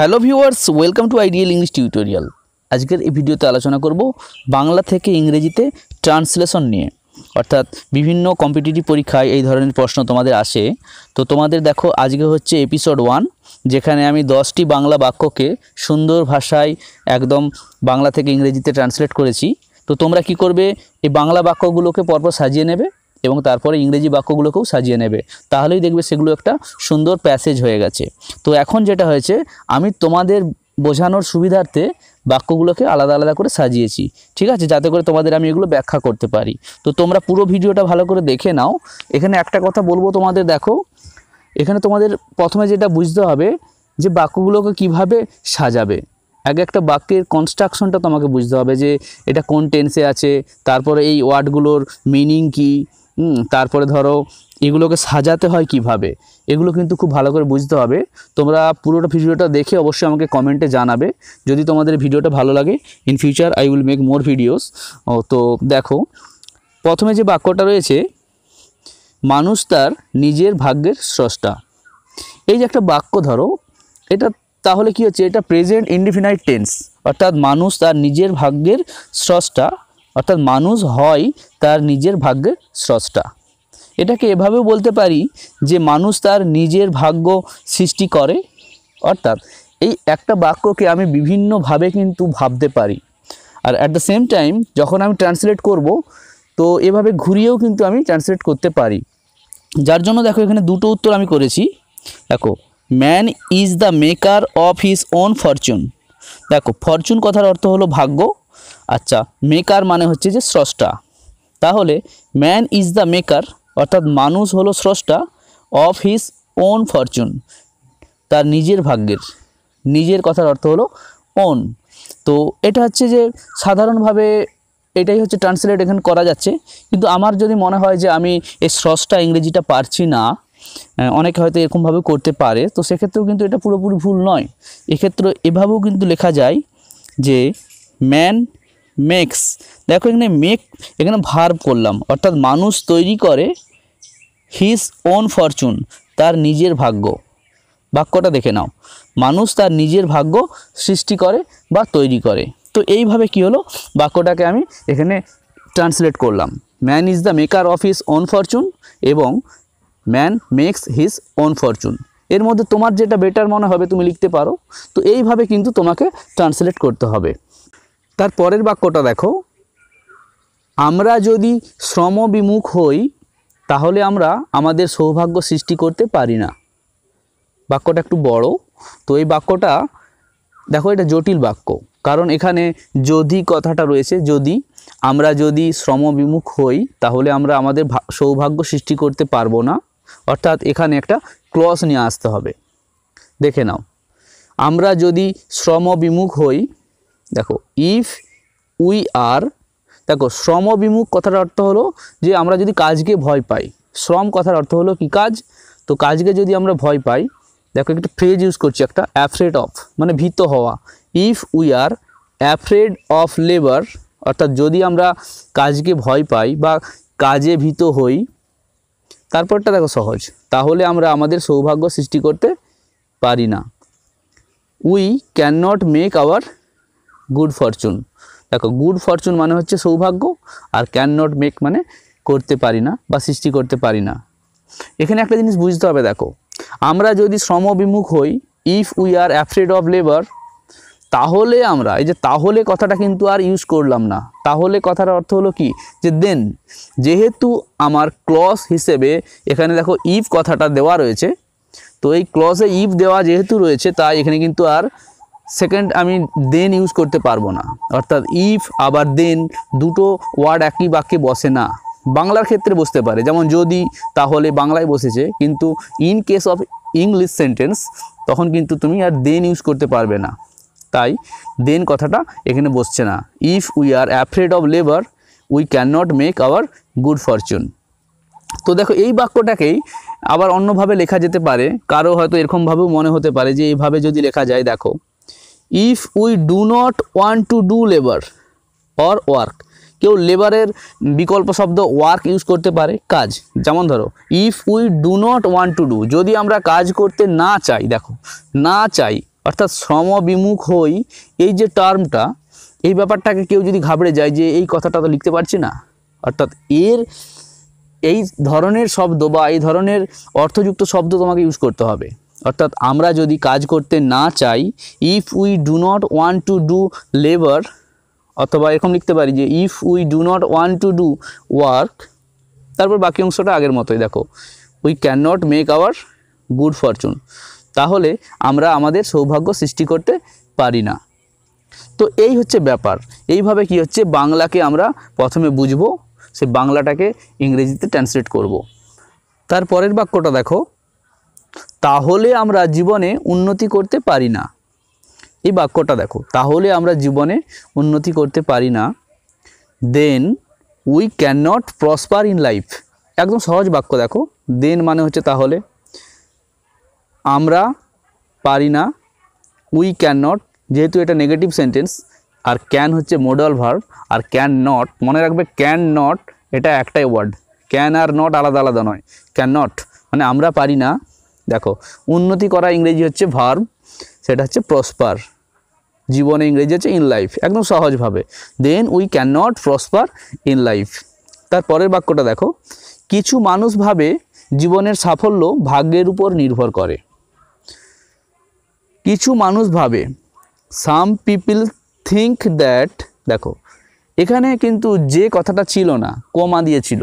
Hello viewers welcome to ideal English tutorial আজকের এই ভিডিওতে আলোচনা করব বাংলা থেকে ইংরেজিতে ট্রান্সলেশন নিয়ে অর্থাৎ বিভিন্ন কম্পিটিটিভ পরীক্ষায় এই ধরনের প্রশ্ন তোমাদের আসে তো তোমাদের দেখো আজকে হচ্ছে এপিসোড ওয়ান যেখানে আমি দশটি বাংলা বাক্যকে সুন্দর ভাষায় একদম বাংলা থেকে ইংরেজিতে ট্রান্সলেট করেছি তো তোমরা কি করবে এই বাংলা বাক্যগুলোকে পরপর সাজিয়ে নেবে এবং তারপরে ইংরেজি বাক্যগুলোকেও সাজিয়ে নেবে তাহলেই দেখবে সেগুলো একটা সুন্দর প্যাসেজ হয়ে গেছে তো এখন যেটা হয়েছে আমি তোমাদের বোঝানোর সুবিধার্থে বাক্যগুলোকে আলাদা আলাদা করে সাজিয়েছি ঠিক আছে যাতে করে তোমাদের আমি এগুলো ব্যাখ্যা করতে পারি তো তোমরা পুরো ভিডিওটা ভালো করে দেখে নাও এখানে একটা কথা বলবো তোমাদের দেখো এখানে তোমাদের প্রথমে যেটা বুঝতে হবে যে বাক্যগুলোকে কিভাবে সাজাবে আগে একটা বাক্যের কনস্ট্রাকশনটা তোমাকে বুঝতে হবে যে এটা কোন টেন্সে আছে তারপরে এই ওয়ার্ডগুলোর মিনিং কী তারপরে ধরো এগুলোকে সাজাতে হয় কিভাবে এগুলো কিন্তু খুব ভালো করে বুঝতে হবে তোমরা পুরোটা ভিডিওটা দেখে অবশ্যই আমাকে কমেন্টে জানাবে যদি তোমাদের ভিডিওটা ভালো লাগে in future I will make more videos তো দেখো প্রথমে যে বাক্যটা রয়েছে মানুষ তার নিজের ভাগ্যের স্রষ্টা এই যে একটা বাক্য ধরো এটা তাহলে কি হচ্ছে এটা প্রেজেন্ট ইন্ডিফিনাইট টেন্স অর্থাৎ মানুষ তার নিজের ভাগ্যের স্রষ্টা অর্থাৎ মানুষ হয় তার নিজের ভাগ্যের স্রষ্টা এটাকে এভাবেও বলতে পারি যে মানুষ তার নিজের ভাগ্য সৃষ্টি করে অর্থাৎ এই একটা বাক্যকে আমি বিভিন্নভাবে কিন্তু ভাবতে পারি আর অ্যাট দ্য সেম টাইম যখন আমি ট্রান্সলেট করব তো এভাবে ঘুরিয়েও কিন্তু আমি ট্রান্সলেট করতে পারি যার জন্য দেখো এখানে দুটো উত্তর আমি করেছি দেখো man is the maker of his own fortune দেখো ফরচুন কথার অর্থ হলো ভাগ্য আচ্ছা মেকার মানে হচ্ছে যে স্রষ্টা তাহলে ম্যান ইজ দ্য মেকার অর্থাৎ মানুষ হলো স্রষ্টা অফ হিজ ওন ফরচুন তার নিজের ভাগ্যের নিজের কথার অর্থ হলো ওন তো এটা হচ্ছে যে সাধারণভাবে এটাই হচ্ছে ট্রান্সলেট এখানে করা যাচ্ছে কিন্তু আমার যদি মনে হয় যে আমি এই স্রষ্টা ইংরেজিটা পারছি না অনেকে হয়তো এরকমভাবে করতে পারে তো সেক্ষেত্রেও কিন্তু এটা পুরোপুরি ভুল নয় এক্ষেত্রে এভাবেও কিন্তু লেখা যায় যে ম্যান মেক্স দেখো এখানে মেক এখানে ভার্ব করলাম অর্থাৎ মানুষ তৈরি করে হিজ ওন ফরচুন তার নিজের ভাগ্য বাক্যটা দেখে নাও মানুষ তার নিজের ভাগ্য সৃষ্টি করে বা তৈরি করে তো এইভাবে কি হলো বাক্যটাকে আমি এখানে ট্রান্সলেট করলাম man is the maker of his own fortune এবং man makes his own fortune এর মধ্যে তোমার যেটা বেটার মনে হবে তুমি লিখতে পারো তো এইভাবে কিন্তু তোমাকে ট্রান্সলেট করতে হবে তার পরের বাক্যটা দেখো আমরা যদি শ্রম বিমুখ হই তাহলে আমরা আমাদের সৌভাগ্য সৃষ্টি করতে পারি না বাক্যটা একটু বড় তো এই বাক্যটা দেখো এটা জটিল বাক্য কারণ এখানে যদি কথাটা রয়েছে যদি আমরা যদি শ্রম বিমুখ হই তাহলে আমরা আমাদের সৌভাগ্য সৃষ্টি করতে পারবো না অর্থাৎ এখানে একটা ক্লস নিয়ে আসতে হবে দেখে নাও আমরা যদি শ্রম বিমুখ হই দেখো ইফ উই আর দেখো শ্রম বিমুখ কথার অর্থ হলো যে আমরা যদি কাজকে ভয় পাই শ্রম কথার অর্থ হলো কি কাজ তো কাজকে যদি আমরা ভয় পাই দেখো একটা ফ্রেজ ইউজ করছি একটা অ্যাফ্রেড অফ মানে ভীত হওয়া if we are afraid of labour অর্থাৎ যদি আমরা কাজকে ভয় পাই বা কাজে ভীত হই তারপরটা দেখো সহজ তাহলে আমরা আমাদের সৌভাগ্য সৃষ্টি করতে পারি না we can not make our good fortune দেখো গুড ফরচুন মানে হচ্ছে সৌভাগ্য আর ক্যান নট মেক মানে করতে পারি না বা সৃষ্টি করতে পারি না এখানে একটা জিনিস বুঝতে হবে দেখো আমরা যদি শ্রমবিমুখ হই if we are afraid of labour তাহলে আমরা এই যে তাহলে কথাটা কিন্তু আর ইউজ করলাম না তাহলে কথার অর্থ হলো কি যে দেন যেহেতু আমার ক্লস হিসেবে এখানে দেখো ইফ কথাটা দেওয়া রয়েছে তো এই ক্লসে ইফ দেওয়া যেহেতু রয়েছে তাই এখানে কিন্তু আর সেকেন্ড আমি দেন ইউজ করতে পারবো না অর্থাৎ ইফ আবার দেন দুটো ওয়ার্ড একই বাক্যে বসে না বাংলার ক্ষেত্রে বসতে পারে যেমন যদি তাহলে বাংলায় বসেছে কিন্তু in case of English sentence তখন কিন্তু তুমি আর দেন ইউজ করতে পারবে না তাই দেন কথাটা এখানে বসছে না if we are afraid of labour we can not make our good fortune তো দেখো এই বাক্যটাকেই আবার অন্যভাবে লেখা যেতে পারে কারো হয়তো এরকমভাবেও মনে হতে পারে যে এইভাবে যদি লেখা যায় দেখো if we do not want to do labour or work কেউ লেবারের বিকল্প শব্দ ওয়ার্ক ইউজ করতে পারে কাজ যেমন ধরো if we do not want to do যদি আমরা কাজ করতে না চাই দেখো না চাই অর্থাৎ শ্রম বিমুখ হই এই যে টার্মটা এই ব্যাপারটাকে কেউ যদি ঘাবড়ে যায় যে এই কথাটা তো লিখতে পারছি না অর্থাৎ এর এই ধরনের শব্দ বা এই ধরনের অর্থযুক্ত শব্দ তোমাকে ইউজ করতে হবে অর্থাৎ আমরা যদি কাজ করতে না চাই if we do not want to do labour অথবা এরকম লিখতে পারি যে if we do not want to do work তারপর বাকি অংশটা আগের মতোই দেখো we can not make our good fortune তাহলে আমরা আমাদের সৌভাগ্য সৃষ্টি করতে পারি না তো এই হচ্ছে ব্যাপার এইভাবে কি হচ্ছে বাংলাকে আমরা প্রথমে বুঝবো সে বাংলাটাকে ইংরেজিতে ট্রান্সলেট করব। তারপরের বাক্যটা দেখো তাহলে আমরা জীবনে উন্নতি করতে পারি না এই বাক্যটা দেখো তাহলে আমরা জীবনে উন্নতি করতে পারি না then we can not prosper in life একদম সহজ বাক্য দেখো দেন মানে হচ্ছে তাহলে আমরা পারি না উই ক্যান নট যেহেতু এটা নেগেটিভ সেন্টেন্স আর ক্যান হচ্ছে মোডাল ভার্ভ আর ক্যান নট মনে রাখবে ক্যান নট এটা একটাই ওয়ার্ড ক্যান আর নট আলাদা আলাদা নয় ক্যান নট মানে আমরা পারি না দেখো উন্নতি করা ইংরেজি হচ্ছে ভার্ম সেটা হচ্ছে প্রসপার জীবনে ইংরেজি হচ্ছে ইন লাইফ একদম সহজভাবে then we can not prosper in life তারপরের বাক্যটা দেখো কিছু মানুষ ভাবে জীবনের সাফল্য ভাগ্যের উপর নির্ভর করে কিছু মানুষ ভাবে সাম পিপিল থিঙ্ক দ্যাট দেখো এখানে কিন্তু যে কথাটা ছিল না কমা দিয়েছিল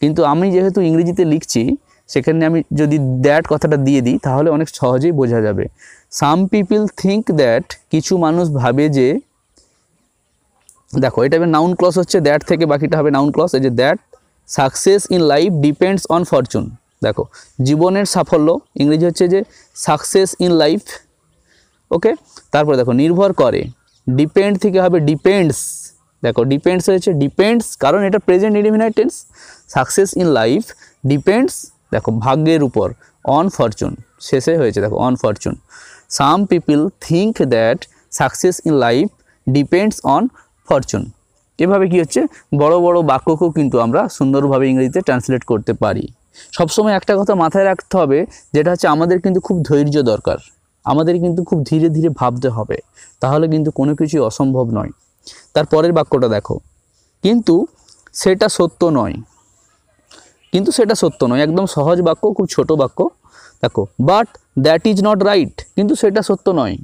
কিন্তু আমি যেহেতু ইংরেজিতে লিখছি সেখানে আমি যদি দ্যাট কথাটা দিয়ে দিই তাহলে অনেক সহজেই বোঝা যাবে সাম পিপিল থিঙ্ক দ্যাট কিছু মানুষ ভাবে যে দেখো এটা নাউন ক্লস হচ্ছে দ্যাট থেকে বাকিটা হবে নাউন ক্লস এই যে that success in life depends on fortune দেখো জীবনের সাফল্য ইংরেজি হচ্ছে যে সাকসেস ইন লাইফ ওকে তারপরে দেখো নির্ভর করে ডিপেন্ড থেকে হবে ডিপেন্ডস দেখো ডিপেন্ডস হয়েছে ডিপেন্ডস কারণ এটা present indefinite success in life depends দেখো ভাগ্যের উপর অনফরচুন শেষে হয়েছে দেখো on fortune some people think that success in life depends on fortune এভাবে কি হচ্ছে বড় বড় বাক্যকেও কিন্তু আমরা সুন্দরভাবে ইংরেজিতে ট্রান্সলেট করতে পারি সবসময় একটা কথা মাথায় রাখতে হবে যেটা হচ্ছে আমাদের কিন্তু খুব ধৈর্য দরকার আমাদের কিন্তু খুব ধীরে ধীরে ভাবতে হবে তাহলে কিন্তু কোনো কিছুই অসম্ভব নয় তার পরের বাক্যটা দেখো কিন্তু সেটা সত্য নয় কিন্তু সেটা সত্য নয় একদম সহজ বাক্য খুব ছোট বাক্য দেখো but that is not right কিন্তু সেটা সত্য নয়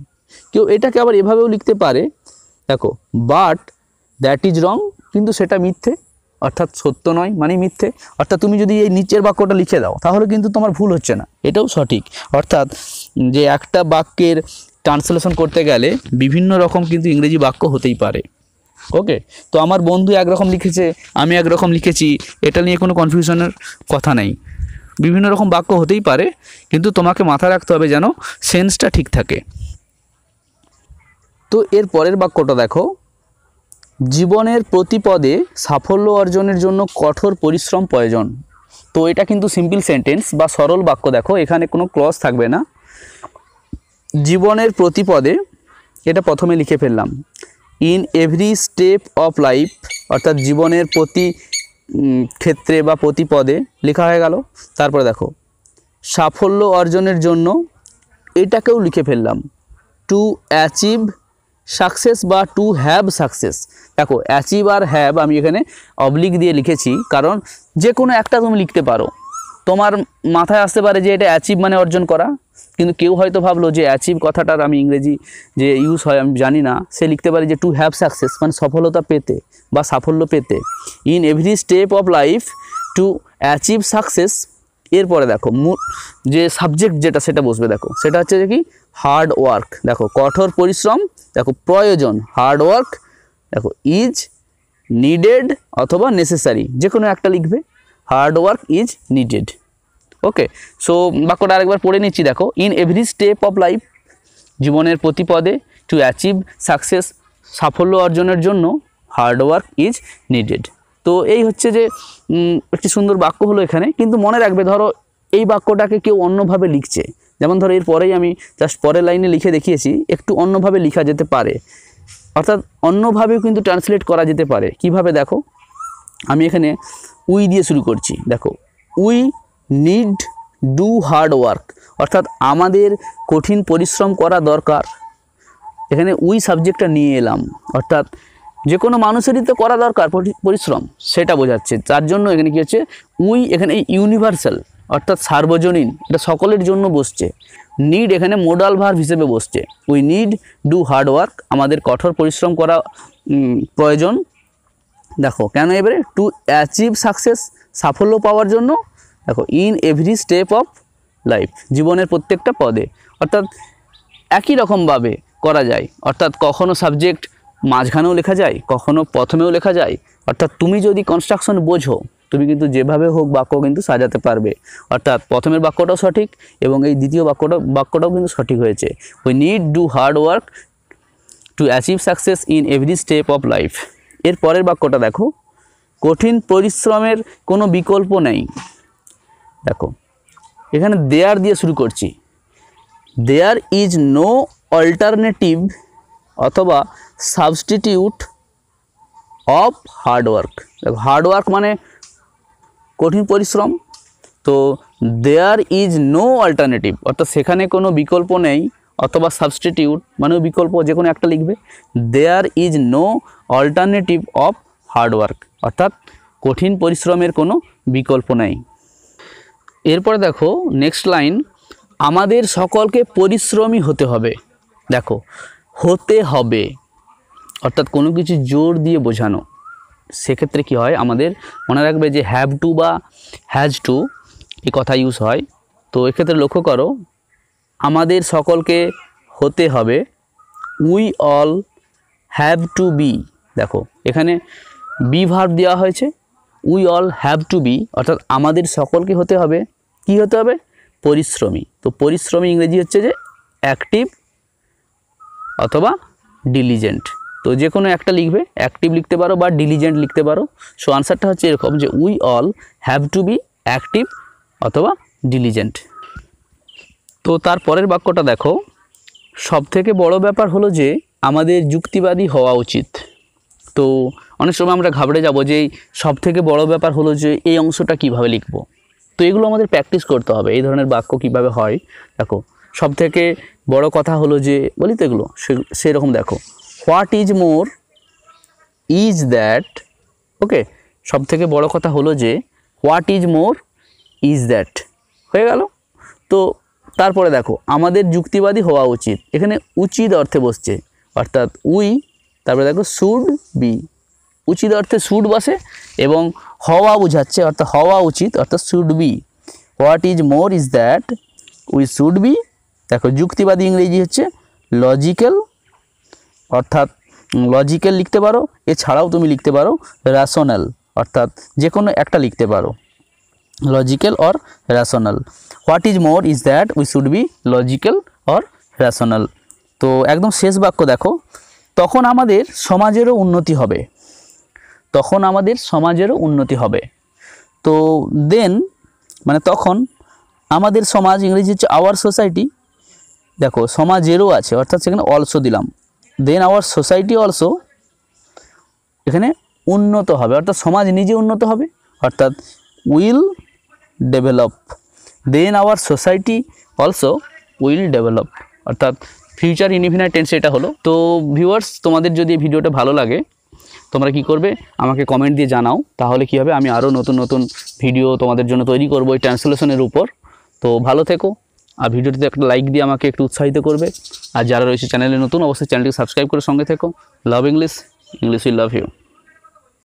কেউ এটাকে আবার এভাবেও লিখতে পারে দেখো বাট দ্যাট ইজ রং কিন্তু সেটা মিথ্যে অর্থাৎ সত্য নয় মানে মিথ্যে অর্থাৎ তুমি যদি এই নিচের বাক্যটা লিখে দাও তাহলে কিন্তু তোমার ভুল হচ্ছে না এটাও সঠিক অর্থাৎ যে একটা বাক্যের ট্রান্সলেশন করতে গেলে বিভিন্ন রকম কিন্তু ইংরেজি বাক্য হতেই পারে ওকে তো আমার বন্ধু একরকম লিখেছে আমি একরকম লিখেছি এটা নিয়ে কোনো কনফিউশনের কথা নেই বিভিন্ন রকম বাক্য হতেই পারে কিন্তু তোমাকে মাথা রাখতে হবে যেন সেন্সটা ঠিক থাকে তো এর পরের বাক্যটা দেখো জীবনের প্রতিপদে সাফল্য অর্জনের জন্য কঠোর পরিশ্রম প্রয়োজন তো এটা কিন্তু সিম্পল সেন্টেন্স বা সরল বাক্য দেখো এখানে কোনো ক্লজ থাকবে না জীবনের প্রতিপদে এটা প্রথমে লিখে ফেললাম in every step of life অর্থাৎ জীবনের প্রতি ক্ষেত্রে বা প্রতি পদে লেখা হয়ে গেল তারপরে দেখো সাফল্য অর্জনের জন্য এটাকেও লিখে ফেললাম টু অ্যাচিভ সাকসেস বা টু হ্যাভ সাকসেস দেখো অ্যাচিভ আর হ্যাভ আমি এখানে অবলিক দিয়ে লিখেছি কারণ যে কোনো একটা তুমি লিখতে পারো তোমার মাথায় আসতে পারে যে এটা অ্যাচিভ মানে অর্জন করা কিন্তু কেউ হয়তো ভাবলো যে অ্যাচিভ কথাটার আমি ইংরেজি যে ইউজ হয় আমি জানি না সে লিখতে পারি যে টু হ্যাভ সাকসেস মানে সফলতা পেতে বা সাফল্য পেতে in every step of life to achieve success এরপরে দেখো যে সাবজেক্ট যেটা সেটা বসবে দেখো সেটা হচ্ছে কি হার্ড ওয়ার্ক দেখো কঠোর পরিশ্রম দেখো প্রয়োজন হার্ড ওয়ার্ক দেখো ইজ নিডেড অথবা নেসেসারি যে কোনো একটা লিখবে hard work is needed okay so বাক্যটা আরেকবার পড়ে নিচ্ছি দেখো in every step of life জীবনের প্রতিপদে টু অ্যাচিভ সাকসেস সাফল্য অর্জনের জন্য হার্ডওয়ার্ক ইজ নিডেড তো এই হচ্ছে যে একটি সুন্দর বাক্য হলো এখানে কিন্তু মনে রাখবে ধরো এই বাক্যটাকে কেউ অন্যভাবে লিখছে যেমন ধরো এর পরেই আমি জাস্ট পরের লাইনে লিখে দেখিয়েছি একটু অন্যভাবে লিখা যেতে পারে অর্থাৎ অন্যভাবেও কিন্তু ট্রান্সলেট করা যেতে পারে কিভাবে দেখো আমি এখানে উই দিয়ে শুরু করছি দেখো we need do hard work অর্থাৎ আমাদের কঠিন পরিশ্রম করা দরকার এখানে উই সাবজেক্টটা নিয়ে এলাম অর্থাৎ যে কোনো মানুষেরই তো করা দরকার পরিশ্রম সেটা বোঝাচ্ছে তার জন্য এখানে কী হচ্ছে উই এখানে ইউনিভার্সাল অর্থাৎ সার্বজনীন এটা সকলের জন্য বসছে নিড এখানে মোডাল ভার্ভ হিসেবে বসছে we need do hard work আমাদের কঠোর পরিশ্রম করা প্রয়োজন দেখো কেন এবারে টু অ্যাচিভ সাকসেস সাফল্য পাওয়ার জন্য দেখো in every step of life জীবনের প্রত্যেকটা পদে অর্থাৎ একই রকমভাবে করা যায় অর্থাৎ কখনো সাবজেক্ট মাঝখানেও লেখা যায় কখনও প্রথমেও লেখা যায় অর্থাৎ তুমি যদি কনস্ট্রাকশন বোঝো তুমি কিন্তু যেভাবে হোক বাক্য কিন্তু সাজাতে পারবে অর্থাৎ প্রথমের বাক্যটাও সঠিক এবং এই দ্বিতীয় বাক্যটা বাক্যটাও কিন্তু সঠিক হয়েছে we need do hard work to achieve success in every step of life এর পরের বাক্যটা দেখো কঠিন পরিশ্রমের কোনো বিকল্প নেই দেখো এখানে দেয়ার দিয়ে শুরু করছি দেয়ার ইজ নো অল্টারনেটিভ অথবা সাবস্টিটিউট অফ হার্ডওয়ার্ক দেখো হার্ডওয়ার্ক মানে কঠিন পরিশ্রম তো দেয়ার ইজ নো অল্টারনেটিভ অর্থাৎ সেখানে কোনো বিকল্প নেই অথবা সাবস্টিটিউট মানে বিকল্প যে কোনো একটা লিখবে there is no alternative of hard work অর্থাৎ কঠিন পরিশ্রমের কোনো বিকল্প নেই এরপরে দেখো নেক্সট লাইন আমাদের সকলকে পরিশ্রমী হতে হবে দেখো হতে হবে অর্থাৎ কোনো কিছু জোর দিয়ে বোঝানো সেক্ষেত্রে কি হয় আমাদের মনে রাখবে যে হ্যাভ টু বা হ্যাজ টু এই কথা ইউজ হয় তো এক্ষেত্রে লক্ষ্য করো আমাদের সকলকে হতে হবে we all have to be দেখো এখানে বি ভার্ব দেওয়া হয়েছে we all have to be অর্থাৎ আমাদের সকলকে হতে হবে কি হতে হবে পরিশ্রমী তো পরিশ্রমী ইংরেজি হচ্ছে যে অ্যাক্টিভ অথবা ডিলিজেন্ট তো যে কোনো একটা লিখবে অ্যাক্টিভ লিখতে পারো বা ডিলিজেন্ট লিখতে পারো সো আনসারটা হচ্ছে এরকম যে we all have to be active অথবা ডিলিজেন্ট তো তার পরের বাক্যটা দেখো সব থেকে বড় ব্যাপার হলো যে আমাদের যুক্তিবাদী হওয়া উচিত তো অনেক সময় আমরা ঘাবড়ে যাব যে সব থেকে বড় ব্যাপার হলো যে এই অংশটা কিভাবে লিখবো তো এগুলো আমাদের প্র্যাকটিস করতে হবে এই ধরনের বাক্য কিভাবে হয় দেখো সব থেকে বড় কথা হলো যে বলি তো এগুলো সেরকম দেখো what is more is that okay সব থেকে বড় কথা হলো যে what is more is that হয়ে গেল তো তারপরে দেখো আমাদের যুক্তিবাদী হওয়া উচিত এখানে উচিত অর্থে বসছে অর্থাৎ উই তারপরে দেখো সুড বি উচিত অর্থে সুড বসে এবং হওয়া বোঝাচ্ছে অর্থাৎ হওয়া উচিত অর্থাৎ should be what is more is that we should be দেখো যুক্তিবাদী ইংরেজি হচ্ছে লজিক্যাল অর্থাৎ লজিক্যাল লিখতে পারো এছাড়াও তুমি লিখতে পারো র্যাশনাল অর্থাৎ যে কোনো একটা লিখতে পারো logical or rational what is more is that we should be logical or rational তো একদম শেষ বাক্য দেখো তখন আমাদের সমাজেরও উন্নতি হবে তখন আমাদের সমাজেরও উন্নতি হবে তো দেন মানে তখন আমাদের সমাজ ইংরেজি হচ্ছে আওয়ার সোসাইটি দেখো সমাজেরও আছে অর্থাৎ সেখানে অলসো দিলাম দেন আওয়ার সোসাইটি অলসো এখানে উন্নত হবে অর্থাৎ সমাজ নিজে উন্নত হবে অর্থাৎ will develop then our society also will develop অর্থাৎ ফিউচার ইনফিনাইট টেন্স এটা হলো তো ভিউয়ার্স তোমাদের যদি ভিডিওটা ভালো লাগে তোমরা কি করবে আমাকে কমেন্ট দিয়ে জানাও তাহলে কি হবে আমি আরও নতুন নতুন ভিডিও তোমাদের জন্য তৈরি করবো এই ট্রান্সলেশনের উপর তো ভালো থেকো আর ভিডিওটিতে একটা লাইক দিয়ে আমাকে একটু উৎসাহিত করবে আর যারা রয়েছে চ্যানেলে নতুন অবশ্যই চ্যানেলটি সাবস্ক্রাইব করে সঙ্গে থেকো love English English will love you